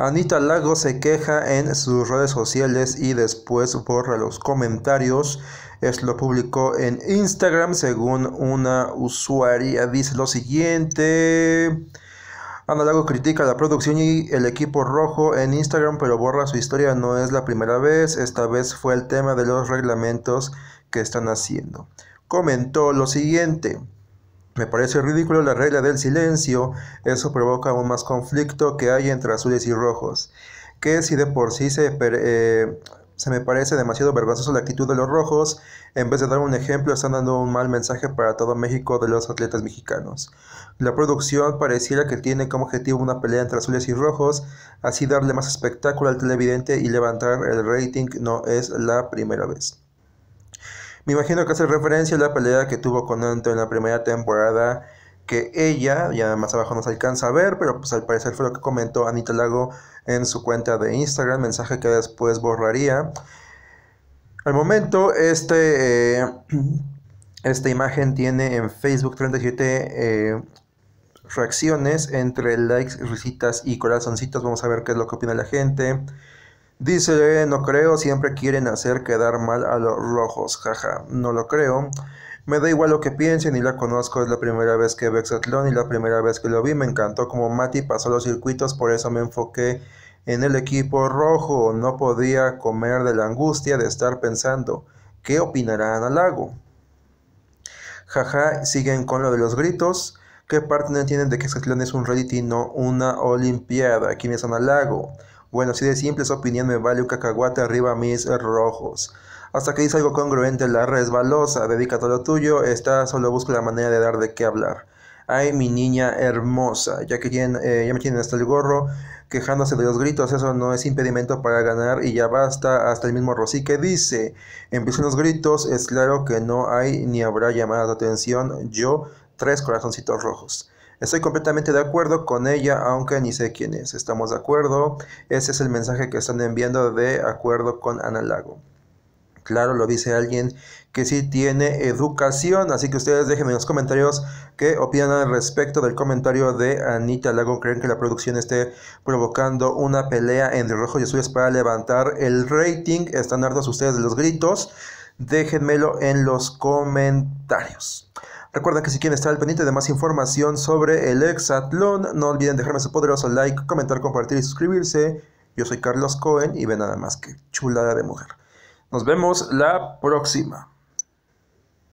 Anita Lago se queja en sus redes sociales y después borra los comentarios. Esto lo publicó en Instagram según una usuaria. Dice lo siguiente. Ana Lago critica la producción y el equipo rojo en Instagram, pero borra su historia. No es la primera vez. Esta vez fue el tema de los reglamentos que están haciendo. Comentó lo siguiente. Me parece ridículo la regla del silencio, eso provoca aún más conflicto que hay entre azules y rojos, que si de por sí se, eh, se me parece demasiado vergonzoso la actitud de los rojos, en vez de dar un ejemplo están dando un mal mensaje para todo México de los atletas mexicanos. La producción pareciera que tiene como objetivo una pelea entre azules y rojos, así darle más espectáculo al televidente y levantar el rating no es la primera vez. Me imagino que hace referencia a la pelea que tuvo con Anto en la primera temporada, que ella, ya más abajo nos alcanza a ver, pero pues al parecer fue lo que comentó Anita Lago en su cuenta de Instagram, mensaje que después borraría. Al momento, este, eh, esta imagen tiene en Facebook 37 eh, reacciones entre likes, risitas y corazoncitos. Vamos a ver qué es lo que opina la gente. Dice, no creo, siempre quieren hacer quedar mal a los rojos, jaja, no lo creo. Me da igual lo que piensen y la conozco, es la primera vez que veo Exatlón y la primera vez que lo vi, me encantó como Mati pasó los circuitos, por eso me enfoqué en el equipo rojo, no podía comer de la angustia de estar pensando, ¿qué opinarán al lago? Jaja, siguen con lo de los gritos. ¿Qué parte no entienden de que Exatlón es un reality, no una olimpiada? ¿Quiénes son al lago? Bueno, si de simple su opinión me vale un cacahuate arriba mis rojos. Hasta que dice algo congruente, la resbalosa, dedica todo lo tuyo, está solo busca la manera de dar de qué hablar. Ay, mi niña hermosa, ya que tienen, eh, ya me tienen hasta el gorro, quejándose de los gritos, eso no es impedimento para ganar y ya basta, hasta el mismo que dice, empiezan los gritos, es claro que no hay ni habrá llamadas de atención, yo, tres corazoncitos rojos. Estoy completamente de acuerdo con ella, aunque ni sé quién es. Estamos de acuerdo. Ese es el mensaje que están enviando de acuerdo con Ana Lago. Claro, lo dice alguien que sí tiene educación, así que ustedes déjenme en los comentarios qué opinan al respecto del comentario de Anita Lago. ¿Creen que la producción esté provocando una pelea entre Rojo y azules para levantar el rating? ¿Están hartos ustedes de los gritos? Déjenmelo en los comentarios. Recuerda que si quieren estar al pendiente de más información sobre el exatlón no olviden dejarme su poderoso like, comentar, compartir y suscribirse. Yo soy Carlos Cohen y ve nada más que chulada de mujer. Nos vemos la próxima.